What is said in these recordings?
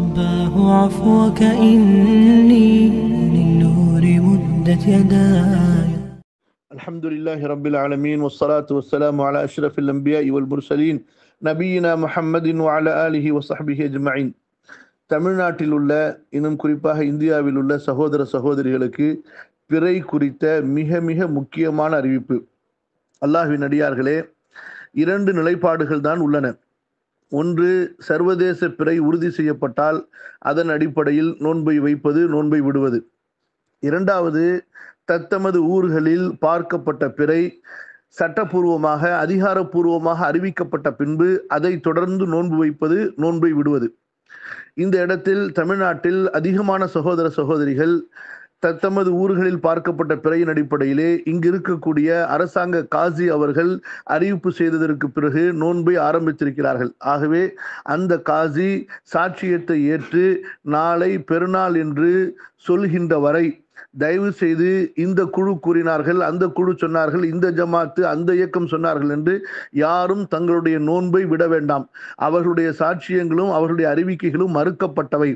رباه عفوك إني للنور مدت يداي الحمد لله رب العالمين والصلاة والسلام على أشرف الأنبياء والمرسلين நபீனா முஹம்மதின் வாழ ஆலிஹி வசஹபிஹி அஜ்மயின் தமிழ்நாட்டில் உள்ள இன்னும் குறிப்பாக இந்தியாவில் உள்ள சகோதர சகோதரிகளுக்கு பிறை குறித்த மிக மிக முக்கியமான அறிவிப்பு அல்லாஹின் அடியார்களே இரண்டு நிலைப்பாடுகள் தான் உள்ளன ஒன்று சர்வதேச பிறை உறுதி செய்யப்பட்டால் அதன் அடிப்படையில் நோன்பை வைப்பது நோன்பை விடுவது இரண்டாவது தத்தமது ஊர்களில் பார்க்கப்பட்ட பிறை சட்டப்பூர்வமாக அதிகாரப்பூர்வமாக அறிவிக்கப்பட்ட பின்பு அதை தொடர்ந்து நோன்பு வைப்பது நோன்பை விடுவது இந்த இடத்தில் தமிழ்நாட்டில் அதிகமான சகோதர சகோதரிகள் தத்தமது ஊர்களில் பார்க்கப்பட்ட பிறையின் அடிப்படையிலே இங்கு இருக்கக்கூடிய அரசாங்க காசி அவர்கள் அறிவிப்பு செய்ததற்கு பிறகு நோன்பை ஆரம்பித்திருக்கிறார்கள் ஆகவே அந்த காசி சாட்சியத்தை ஏற்று நாளை பெருநாள் என்று சொல்கின்ற வரை தயவு செய்து இந்த குழு கூறினார்கள் அந்த குழு சொன்னார்கள் இந்த ஜமாத்து அந்த இயக்கம் சொன்னார்கள் என்று யாரும் தங்களுடைய நோன்பை விட வேண்டாம் அவர்களுடைய சாட்சியங்களும் அவர்களுடைய அறிவிக்கைகளும் மறுக்கப்பட்டவை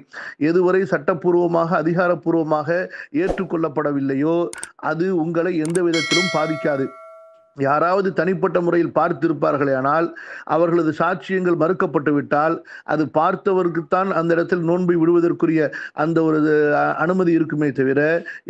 எதுவரை சட்டப்பூர்வமாக அதிகாரப்பூர்வமாக ஏற்றுக்கொள்ளப்படவில்லையோ அது உங்களை எந்த விதத்திலும் பாதிக்காது யாராவது தனிப்பட்ட முறையில் பார்த்திருப்பார்களே ஆனால் அவர்களது சாட்சியங்கள் மறுக்கப்பட்டுவிட்டால் அது பார்த்தவருக்குத்தான் அந்த இடத்தில் நோன்பை விடுவதற்குரிய அந்த ஒரு அனுமதி இருக்குமே தவிர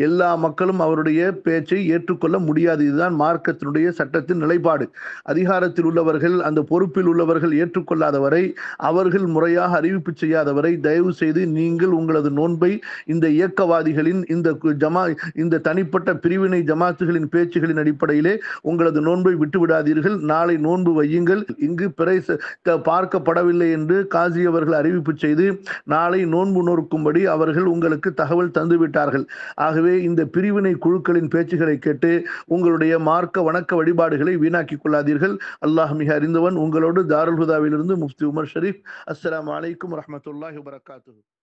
எல்லா மக்களும் அவருடைய பேச்சை ஏற்றுக்கொள்ள முடியாது இதுதான் மார்க்கத்தினுடைய சட்டத்தின் நிலைப்பாடு அதிகாரத்தில் உள்ளவர்கள் அந்த பொறுப்பில் உள்ளவர்கள் ஏற்றுக்கொள்ளாதவரை அவர்கள் முறையாக அறிவிப்பு செய்யாதவரை தயவு செய்து நீங்கள் உங்களது நோன்பை இந்த இயக்கவாதிகளின் இந்த ஜமா இந்த தனிப்பட்ட பிரிவினை ஜமாத்துகளின் பேச்சுகளின் அடிப்படையிலே உங்களது உங்களது நோன்பை விட்டுவிடாதீர்கள் நாளை நோன்பு வையுங்கள் இங்கு பிறை பார்க்கப்படவில்லை என்று காசி அவர்கள் அறிவிப்பு செய்து நாளை நோன்பு நோக்கும்படி அவர்கள் உங்களுக்கு தகவல் தந்துவிட்டார்கள் ஆகவே இந்த பிரிவினை குழுக்களின் பேச்சுகளை கேட்டு உங்களுடைய மார்க்க வணக்க வழிபாடுகளை வீணாக்கிக் கொள்ளாதீர்கள் அல்லாஹ் மிக அறிந்தவன் உங்களோடு தாருல் ஹுதாவிலிருந்து முஃப்தி உமர் ஷரீப் அஸ்லாம் வலைக்கம் வரமத்துல்லாஹி வரகாத்து